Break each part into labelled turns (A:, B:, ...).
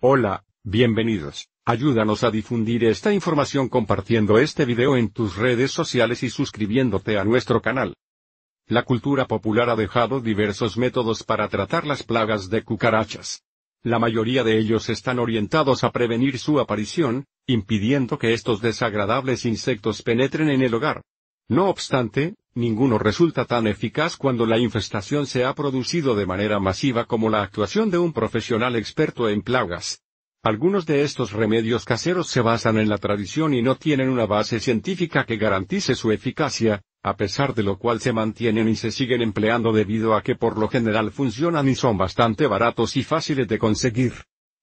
A: Hola, bienvenidos. Ayúdanos a difundir esta información compartiendo este video en tus redes sociales y suscribiéndote a nuestro canal. La cultura popular ha dejado diversos métodos para tratar las plagas de cucarachas. La mayoría de ellos están orientados a prevenir su aparición, impidiendo que estos desagradables insectos penetren en el hogar. No obstante, ninguno resulta tan eficaz cuando la infestación se ha producido de manera masiva como la actuación de un profesional experto en plagas. Algunos de estos remedios caseros se basan en la tradición y no tienen una base científica que garantice su eficacia, a pesar de lo cual se mantienen y se siguen empleando debido a que por lo general funcionan y son bastante baratos y fáciles de conseguir.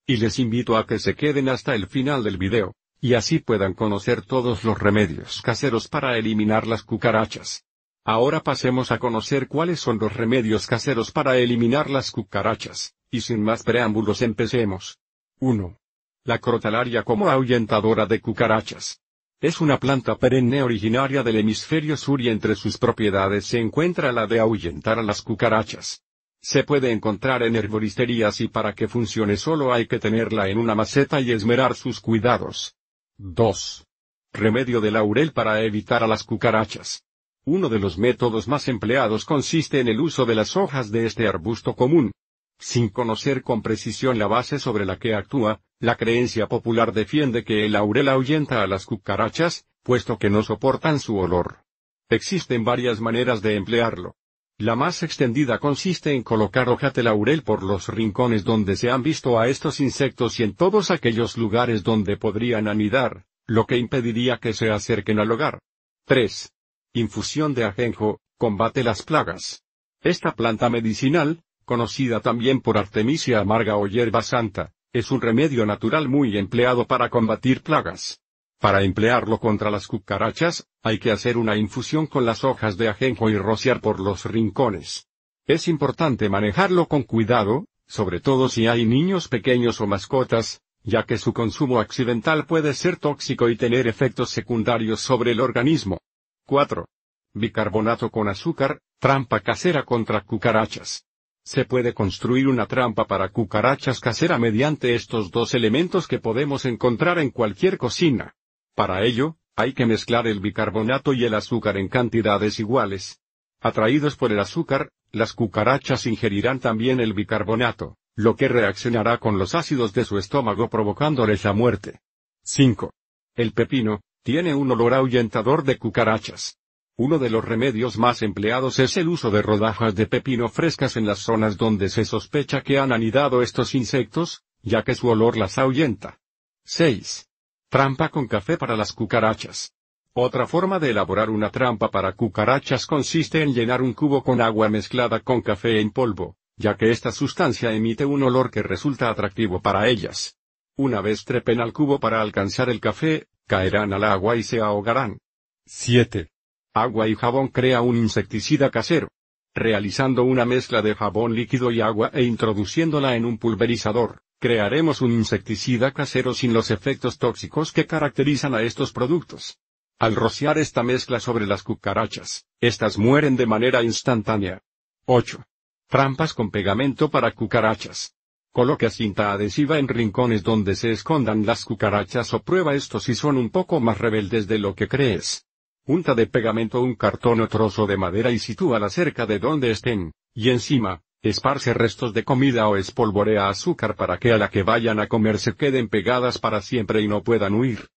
A: Y les invito a que se queden hasta el final del video, y así puedan conocer todos los remedios caseros para eliminar las cucarachas. Ahora pasemos a conocer cuáles son los remedios caseros para eliminar las cucarachas, y sin más preámbulos empecemos. 1. La crotalaria como ahuyentadora de cucarachas. Es una planta perenne originaria del hemisferio sur y entre sus propiedades se encuentra la de ahuyentar a las cucarachas. Se puede encontrar en herboristerías y para que funcione solo hay que tenerla en una maceta y esmerar sus cuidados. 2. Remedio de laurel para evitar a las cucarachas. Uno de los métodos más empleados consiste en el uso de las hojas de este arbusto común. Sin conocer con precisión la base sobre la que actúa, la creencia popular defiende que el laurel ahuyenta a las cucarachas, puesto que no soportan su olor. Existen varias maneras de emplearlo. La más extendida consiste en colocar hojas de laurel por los rincones donde se han visto a estos insectos y en todos aquellos lugares donde podrían anidar, lo que impediría que se acerquen al hogar. 3. Infusión de ajenjo, combate las plagas. Esta planta medicinal, conocida también por artemisia amarga o hierba santa, es un remedio natural muy empleado para combatir plagas. Para emplearlo contra las cucarachas, hay que hacer una infusión con las hojas de ajenjo y rociar por los rincones. Es importante manejarlo con cuidado, sobre todo si hay niños pequeños o mascotas, ya que su consumo accidental puede ser tóxico y tener efectos secundarios sobre el organismo. 4. Bicarbonato con azúcar, trampa casera contra cucarachas. Se puede construir una trampa para cucarachas casera mediante estos dos elementos que podemos encontrar en cualquier cocina. Para ello, hay que mezclar el bicarbonato y el azúcar en cantidades iguales. Atraídos por el azúcar, las cucarachas ingerirán también el bicarbonato, lo que reaccionará con los ácidos de su estómago provocándoles la muerte. 5. El pepino, tiene un olor ahuyentador de cucarachas. Uno de los remedios más empleados es el uso de rodajas de pepino frescas en las zonas donde se sospecha que han anidado estos insectos, ya que su olor las ahuyenta. 6. Trampa con café para las cucarachas. Otra forma de elaborar una trampa para cucarachas consiste en llenar un cubo con agua mezclada con café en polvo, ya que esta sustancia emite un olor que resulta atractivo para ellas. Una vez trepen al cubo para alcanzar el café, Caerán al agua y se ahogarán. 7. Agua y jabón crea un insecticida casero. Realizando una mezcla de jabón líquido y agua e introduciéndola en un pulverizador, crearemos un insecticida casero sin los efectos tóxicos que caracterizan a estos productos. Al rociar esta mezcla sobre las cucarachas, estas mueren de manera instantánea. 8. Trampas con pegamento para cucarachas. Coloca cinta adhesiva en rincones donde se escondan las cucarachas o prueba esto si son un poco más rebeldes de lo que crees. Unta de pegamento un cartón o trozo de madera y sitúala cerca de donde estén, y encima, esparce restos de comida o espolvorea azúcar para que a la que vayan a comer se queden pegadas para siempre y no puedan huir.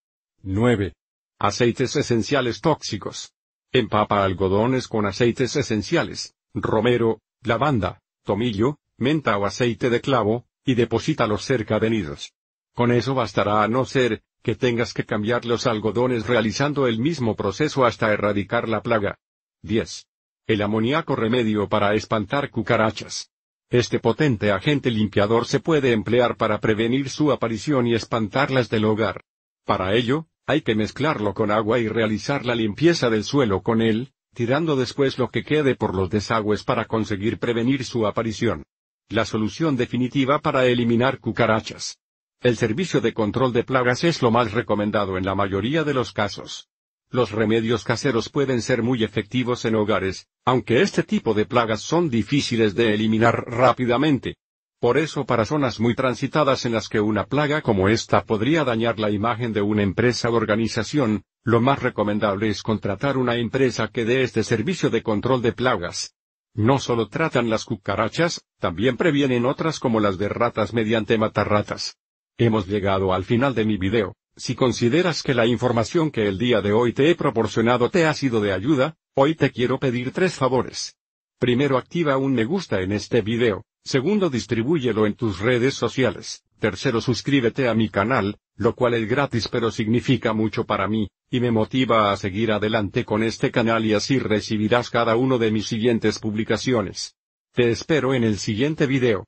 A: 9. Aceites esenciales tóxicos. Empapa algodones con aceites esenciales, romero, lavanda, tomillo, menta o aceite de clavo, y deposítalos cerca de nidos. Con eso bastará a no ser, que tengas que cambiar los algodones realizando el mismo proceso hasta erradicar la plaga. 10. El amoníaco remedio para espantar cucarachas. Este potente agente limpiador se puede emplear para prevenir su aparición y espantarlas del hogar. Para ello, hay que mezclarlo con agua y realizar la limpieza del suelo con él, tirando después lo que quede por los desagües para conseguir prevenir su aparición la solución definitiva para eliminar cucarachas. El servicio de control de plagas es lo más recomendado en la mayoría de los casos. Los remedios caseros pueden ser muy efectivos en hogares, aunque este tipo de plagas son difíciles de eliminar rápidamente. Por eso para zonas muy transitadas en las que una plaga como esta podría dañar la imagen de una empresa o organización, lo más recomendable es contratar una empresa que dé este servicio de control de plagas. No solo tratan las cucarachas, también previenen otras como las de ratas mediante matarratas. Hemos llegado al final de mi video. Si consideras que la información que el día de hoy te he proporcionado te ha sido de ayuda, hoy te quiero pedir tres favores. Primero activa un me gusta en este video, segundo distribúyelo en tus redes sociales, tercero suscríbete a mi canal, lo cual es gratis pero significa mucho para mí, y me motiva a seguir adelante con este canal y así recibirás cada uno de mis siguientes publicaciones. Te espero en el siguiente video.